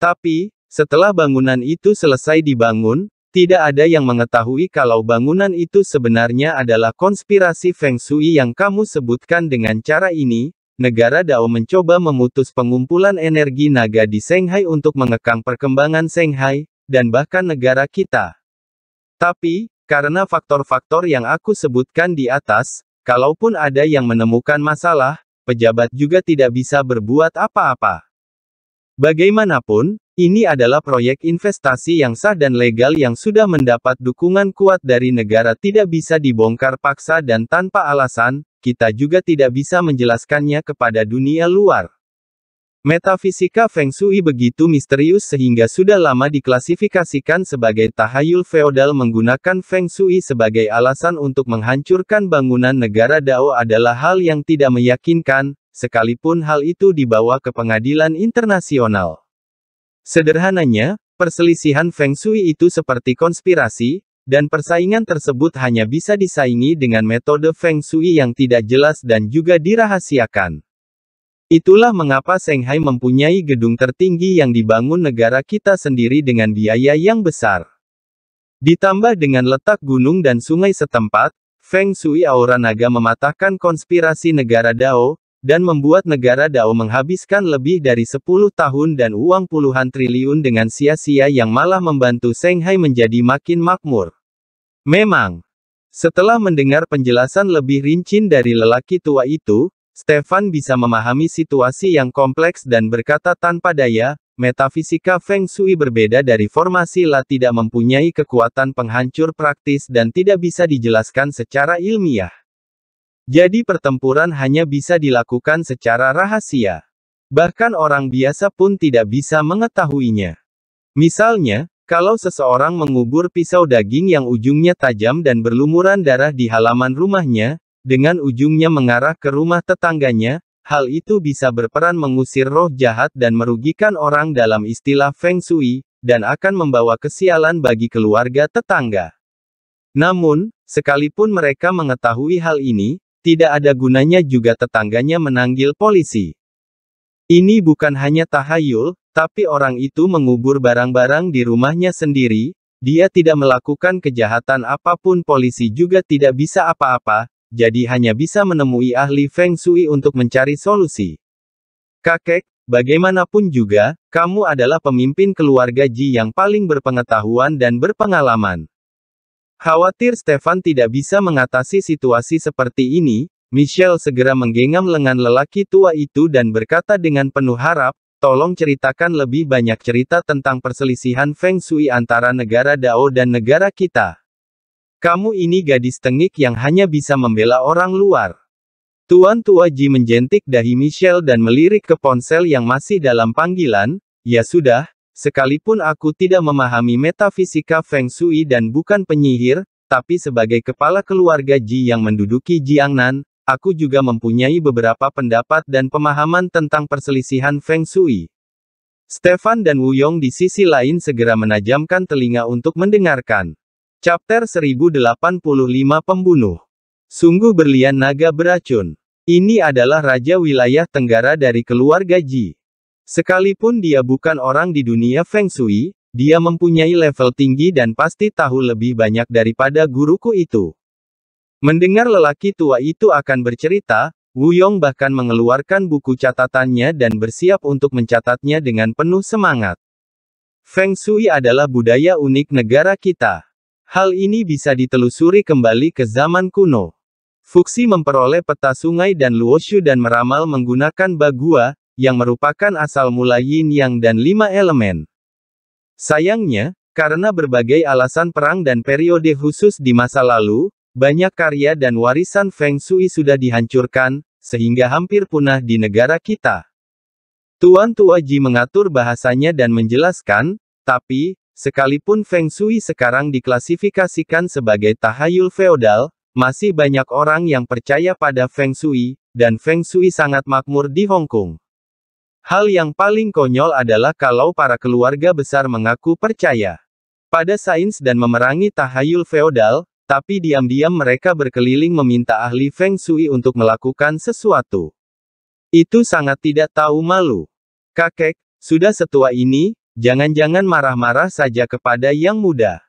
Tapi, setelah bangunan itu selesai dibangun, tidak ada yang mengetahui kalau bangunan itu sebenarnya adalah konspirasi Feng Shui yang kamu sebutkan dengan cara ini, negara Dao mencoba memutus pengumpulan energi naga di Shanghai untuk mengekang perkembangan Shanghai, dan bahkan negara kita. Tapi, karena faktor-faktor yang aku sebutkan di atas, kalaupun ada yang menemukan masalah, pejabat juga tidak bisa berbuat apa-apa. Bagaimanapun, ini adalah proyek investasi yang sah dan legal yang sudah mendapat dukungan kuat dari negara tidak bisa dibongkar paksa dan tanpa alasan, kita juga tidak bisa menjelaskannya kepada dunia luar. Metafisika Feng Shui begitu misterius sehingga sudah lama diklasifikasikan sebagai tahayul feodal menggunakan Feng Shui sebagai alasan untuk menghancurkan bangunan negara Dao adalah hal yang tidak meyakinkan, sekalipun hal itu dibawa ke pengadilan internasional. Sederhananya, perselisihan Feng Shui itu seperti konspirasi, dan persaingan tersebut hanya bisa disaingi dengan metode Feng Shui yang tidak jelas dan juga dirahasiakan. Itulah mengapa Shanghai mempunyai gedung tertinggi yang dibangun negara kita sendiri dengan biaya yang besar. Ditambah dengan letak gunung dan sungai setempat, Feng Shui Aura Naga mematahkan konspirasi negara Dao, dan membuat negara Dao menghabiskan lebih dari 10 tahun dan uang puluhan triliun dengan sia-sia yang malah membantu Shanghai menjadi makin makmur. Memang, setelah mendengar penjelasan lebih rinci dari lelaki tua itu, Stefan bisa memahami situasi yang kompleks dan berkata tanpa daya, metafisika Feng Shui berbeda dari formasi La tidak mempunyai kekuatan penghancur praktis dan tidak bisa dijelaskan secara ilmiah. Jadi pertempuran hanya bisa dilakukan secara rahasia. Bahkan orang biasa pun tidak bisa mengetahuinya. Misalnya, kalau seseorang mengubur pisau daging yang ujungnya tajam dan berlumuran darah di halaman rumahnya, dengan ujungnya mengarah ke rumah tetangganya, hal itu bisa berperan mengusir roh jahat dan merugikan orang dalam istilah Feng Shui, dan akan membawa kesialan bagi keluarga tetangga. Namun, sekalipun mereka mengetahui hal ini, tidak ada gunanya juga tetangganya menanggil polisi. Ini bukan hanya tahayul, tapi orang itu mengubur barang-barang di rumahnya sendiri, dia tidak melakukan kejahatan apapun polisi juga tidak bisa apa-apa, jadi hanya bisa menemui ahli Feng Shui untuk mencari solusi. Kakek, bagaimanapun juga, kamu adalah pemimpin keluarga Ji yang paling berpengetahuan dan berpengalaman. Khawatir Stefan tidak bisa mengatasi situasi seperti ini, Michelle segera menggenggam lengan lelaki tua itu dan berkata dengan penuh harap, tolong ceritakan lebih banyak cerita tentang perselisihan Feng Shui antara negara Dao dan negara kita. Kamu ini gadis tengik yang hanya bisa membela orang luar. Tuan tua Ji menjentik dahi Michelle dan melirik ke ponsel yang masih dalam panggilan, ya sudah, Sekalipun aku tidak memahami metafisika Feng Shui dan bukan penyihir, tapi sebagai kepala keluarga Ji yang menduduki Jiangnan, aku juga mempunyai beberapa pendapat dan pemahaman tentang perselisihan Feng Shui. Stefan dan Wu Yong di sisi lain segera menajamkan telinga untuk mendengarkan. Chapter 1085 Pembunuh Sungguh berlian naga beracun. Ini adalah raja wilayah tenggara dari keluarga Ji. Sekalipun dia bukan orang di dunia Feng Shui, dia mempunyai level tinggi dan pasti tahu lebih banyak daripada guruku itu. Mendengar lelaki tua itu akan bercerita, Wu Yong bahkan mengeluarkan buku catatannya dan bersiap untuk mencatatnya dengan penuh semangat. Feng Shui adalah budaya unik negara kita. Hal ini bisa ditelusuri kembali ke zaman kuno. Fuxi memperoleh peta sungai dan Luoshu dan meramal menggunakan bagua, yang merupakan asal mula yin yang dan lima elemen. Sayangnya, karena berbagai alasan perang dan periode khusus di masa lalu, banyak karya dan warisan Feng Shui sudah dihancurkan, sehingga hampir punah di negara kita. Tuan Tua Ji mengatur bahasanya dan menjelaskan, tapi, sekalipun Feng Shui sekarang diklasifikasikan sebagai tahayul feodal, masih banyak orang yang percaya pada Feng Shui, dan Feng Shui sangat makmur di Hong Kong. Hal yang paling konyol adalah kalau para keluarga besar mengaku percaya pada sains dan memerangi tahayul feodal, tapi diam-diam mereka berkeliling meminta ahli Feng Shui untuk melakukan sesuatu. Itu sangat tidak tahu malu. Kakek, sudah setua ini, jangan-jangan marah-marah saja kepada yang muda.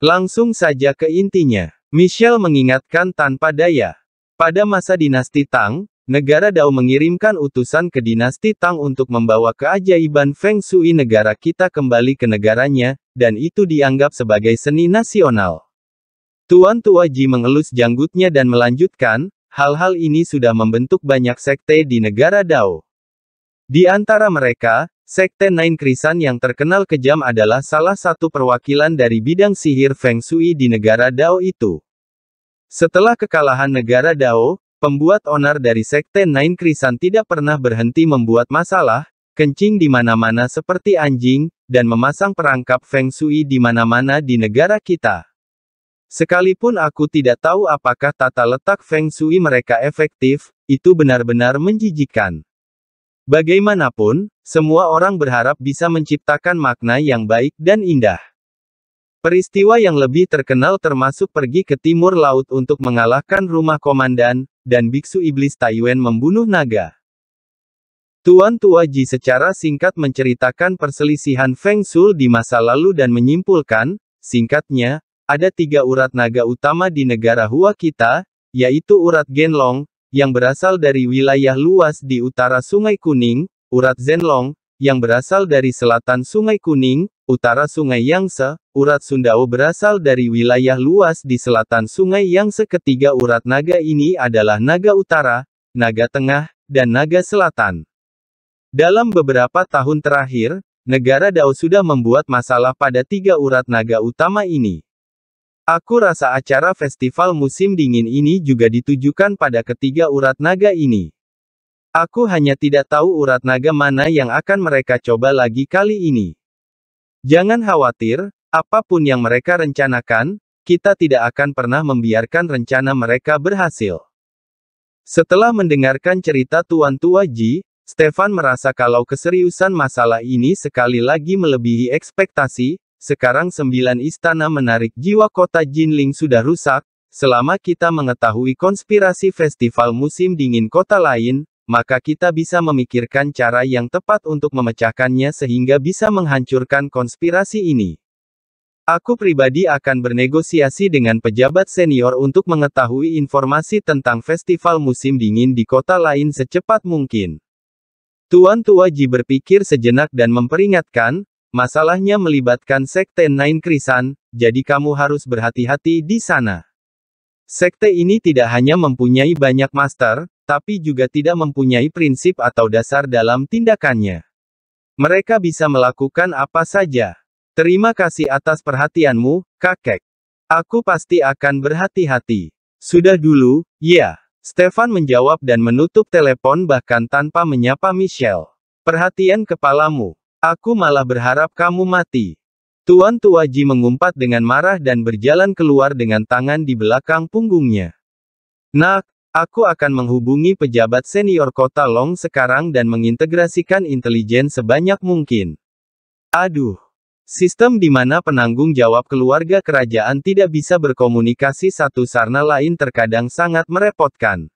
Langsung saja ke intinya. Michelle mengingatkan tanpa daya. Pada masa dinasti Tang, negara Dao mengirimkan utusan ke dinasti Tang untuk membawa keajaiban Feng Shui negara kita kembali ke negaranya, dan itu dianggap sebagai seni nasional. Tuan Tua Ji mengelus janggutnya dan melanjutkan, hal-hal ini sudah membentuk banyak sekte di negara Dao. Di antara mereka, Sekte Nine Krisan yang terkenal kejam adalah salah satu perwakilan dari bidang sihir Feng Shui di negara Dao itu. Setelah kekalahan negara Dao, Pembuat onar dari Sekte Nine Krisan tidak pernah berhenti membuat masalah, kencing di mana-mana seperti anjing, dan memasang perangkap Feng Shui di mana-mana di negara kita. Sekalipun aku tidak tahu apakah tata letak Feng Shui mereka efektif, itu benar-benar menjijikan. Bagaimanapun, semua orang berharap bisa menciptakan makna yang baik dan indah. Peristiwa yang lebih terkenal termasuk pergi ke timur laut untuk mengalahkan rumah komandan, dan biksu iblis Taiwan membunuh naga. Tuan Tua Ji secara singkat menceritakan perselisihan Feng Shul di masa lalu dan menyimpulkan, singkatnya, ada tiga urat naga utama di negara Hua kita, yaitu urat Genlong, yang berasal dari wilayah luas di utara Sungai Kuning, urat Zenlong, yang berasal dari selatan Sungai Kuning, utara Sungai Yangse, urat Sundao berasal dari wilayah luas di selatan Sungai Yangse. Ketiga urat naga ini adalah naga utara, naga tengah, dan naga selatan. Dalam beberapa tahun terakhir, negara Dao sudah membuat masalah pada tiga urat naga utama ini. Aku rasa acara festival musim dingin ini juga ditujukan pada ketiga urat naga ini. Aku hanya tidak tahu urat naga mana yang akan mereka coba lagi kali ini. Jangan khawatir, apapun yang mereka rencanakan, kita tidak akan pernah membiarkan rencana mereka berhasil. Setelah mendengarkan cerita Tuan Tua Ji, Stefan merasa kalau keseriusan masalah ini sekali lagi melebihi ekspektasi, sekarang sembilan istana menarik jiwa kota Jinling sudah rusak, selama kita mengetahui konspirasi festival musim dingin kota lain, maka kita bisa memikirkan cara yang tepat untuk memecahkannya sehingga bisa menghancurkan konspirasi ini. Aku pribadi akan bernegosiasi dengan pejabat senior untuk mengetahui informasi tentang festival musim dingin di kota lain secepat mungkin. Tuan Tua Ji berpikir sejenak dan memperingatkan, masalahnya melibatkan Sekte Nine Krisan, jadi kamu harus berhati-hati di sana. Sekte ini tidak hanya mempunyai banyak master, tapi juga tidak mempunyai prinsip atau dasar dalam tindakannya. Mereka bisa melakukan apa saja. Terima kasih atas perhatianmu, kakek. Aku pasti akan berhati-hati. Sudah dulu, ya. Stefan menjawab dan menutup telepon bahkan tanpa menyapa Michelle. Perhatian kepalamu. Aku malah berharap kamu mati. Tuan Tua Ji mengumpat dengan marah dan berjalan keluar dengan tangan di belakang punggungnya. Nak, Aku akan menghubungi pejabat senior kota Long sekarang dan mengintegrasikan intelijen sebanyak mungkin. Aduh. Sistem di mana penanggung jawab keluarga kerajaan tidak bisa berkomunikasi satu sarna lain terkadang sangat merepotkan.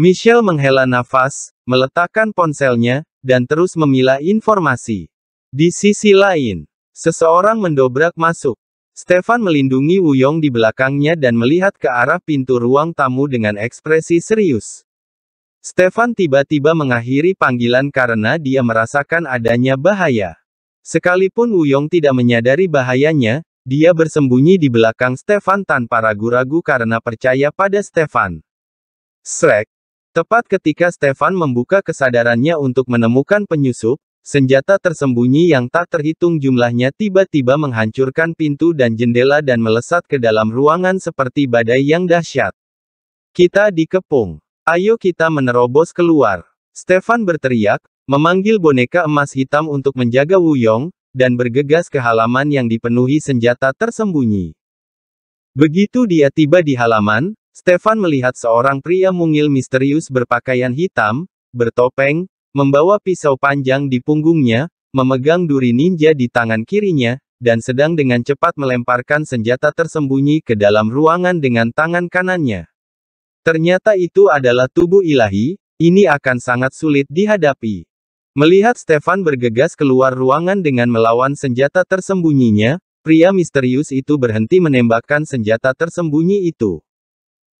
Michelle menghela nafas, meletakkan ponselnya, dan terus memilah informasi. Di sisi lain, seseorang mendobrak masuk. Stefan melindungi Wuyong di belakangnya dan melihat ke arah pintu ruang tamu dengan ekspresi serius. Stefan tiba-tiba mengakhiri panggilan karena dia merasakan adanya bahaya. Sekalipun Wuyong tidak menyadari bahayanya, dia bersembunyi di belakang Stefan tanpa ragu-ragu karena percaya pada Stefan. Srek! Tepat ketika Stefan membuka kesadarannya untuk menemukan penyusup, Senjata tersembunyi yang tak terhitung jumlahnya tiba-tiba menghancurkan pintu dan jendela dan melesat ke dalam ruangan seperti badai yang dahsyat. Kita dikepung. Ayo kita menerobos keluar. Stefan berteriak, memanggil boneka emas hitam untuk menjaga Wuyong, dan bergegas ke halaman yang dipenuhi senjata tersembunyi. Begitu dia tiba di halaman, Stefan melihat seorang pria mungil misterius berpakaian hitam, bertopeng, Membawa pisau panjang di punggungnya, memegang duri ninja di tangan kirinya, dan sedang dengan cepat melemparkan senjata tersembunyi ke dalam ruangan dengan tangan kanannya. Ternyata itu adalah tubuh ilahi, ini akan sangat sulit dihadapi. Melihat Stefan bergegas keluar ruangan dengan melawan senjata tersembunyinya, pria misterius itu berhenti menembakkan senjata tersembunyi itu.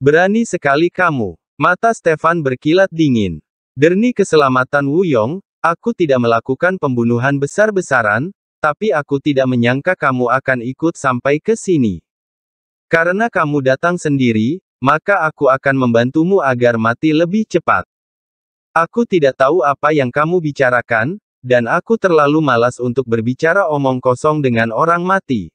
Berani sekali kamu. Mata Stefan berkilat dingin. Derni keselamatan Wu Yong, aku tidak melakukan pembunuhan besar-besaran, tapi aku tidak menyangka kamu akan ikut sampai ke sini. Karena kamu datang sendiri, maka aku akan membantumu agar mati lebih cepat. Aku tidak tahu apa yang kamu bicarakan, dan aku terlalu malas untuk berbicara omong kosong dengan orang mati.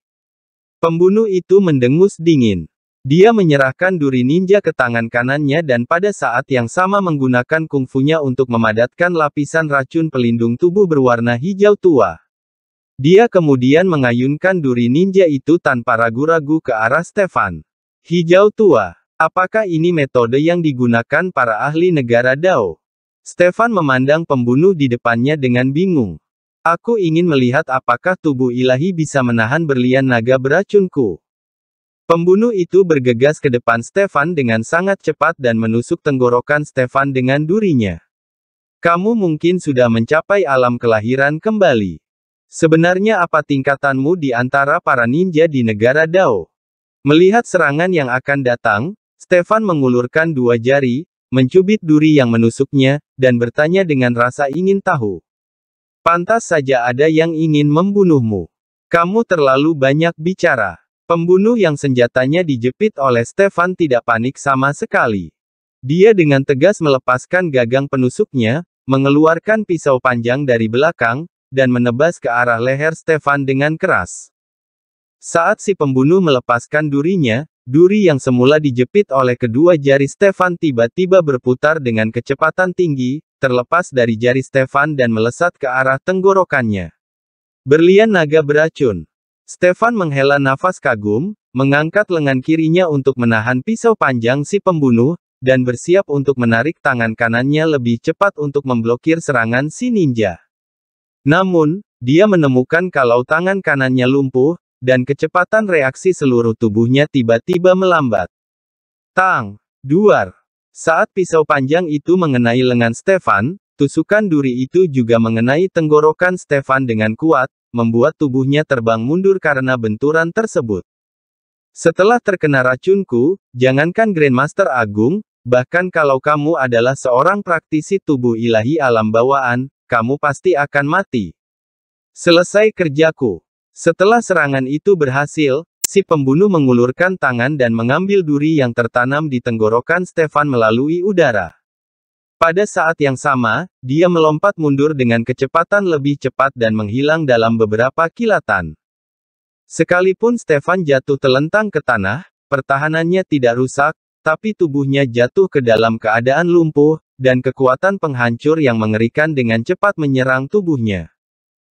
Pembunuh itu mendengus dingin. Dia menyerahkan duri ninja ke tangan kanannya dan pada saat yang sama menggunakan kungfunya untuk memadatkan lapisan racun pelindung tubuh berwarna hijau tua. Dia kemudian mengayunkan duri ninja itu tanpa ragu-ragu ke arah Stefan. Hijau tua. Apakah ini metode yang digunakan para ahli negara Dao? Stefan memandang pembunuh di depannya dengan bingung. Aku ingin melihat apakah tubuh ilahi bisa menahan berlian naga beracunku. Pembunuh itu bergegas ke depan Stefan dengan sangat cepat dan menusuk tenggorokan Stefan dengan durinya. Kamu mungkin sudah mencapai alam kelahiran kembali. Sebenarnya apa tingkatanmu di antara para ninja di negara Dao? Melihat serangan yang akan datang, Stefan mengulurkan dua jari, mencubit duri yang menusuknya, dan bertanya dengan rasa ingin tahu. Pantas saja ada yang ingin membunuhmu. Kamu terlalu banyak bicara. Pembunuh yang senjatanya dijepit oleh Stefan tidak panik sama sekali. Dia dengan tegas melepaskan gagang penusuknya, mengeluarkan pisau panjang dari belakang, dan menebas ke arah leher Stefan dengan keras. Saat si pembunuh melepaskan durinya, duri yang semula dijepit oleh kedua jari Stefan tiba-tiba berputar dengan kecepatan tinggi, terlepas dari jari Stefan dan melesat ke arah tenggorokannya. Berlian naga beracun. Stefan menghela nafas kagum, mengangkat lengan kirinya untuk menahan pisau panjang si pembunuh, dan bersiap untuk menarik tangan kanannya lebih cepat untuk memblokir serangan si ninja. Namun, dia menemukan kalau tangan kanannya lumpuh, dan kecepatan reaksi seluruh tubuhnya tiba-tiba melambat. Tang! Duar! Saat pisau panjang itu mengenai lengan Stefan, tusukan duri itu juga mengenai tenggorokan Stefan dengan kuat, membuat tubuhnya terbang mundur karena benturan tersebut. Setelah terkena racunku, jangankan Grandmaster Agung, bahkan kalau kamu adalah seorang praktisi tubuh ilahi alam bawaan, kamu pasti akan mati. Selesai kerjaku. Setelah serangan itu berhasil, si pembunuh mengulurkan tangan dan mengambil duri yang tertanam di tenggorokan Stefan melalui udara. Pada saat yang sama, dia melompat mundur dengan kecepatan lebih cepat dan menghilang dalam beberapa kilatan. Sekalipun Stefan jatuh telentang ke tanah, pertahanannya tidak rusak, tapi tubuhnya jatuh ke dalam keadaan lumpuh, dan kekuatan penghancur yang mengerikan dengan cepat menyerang tubuhnya.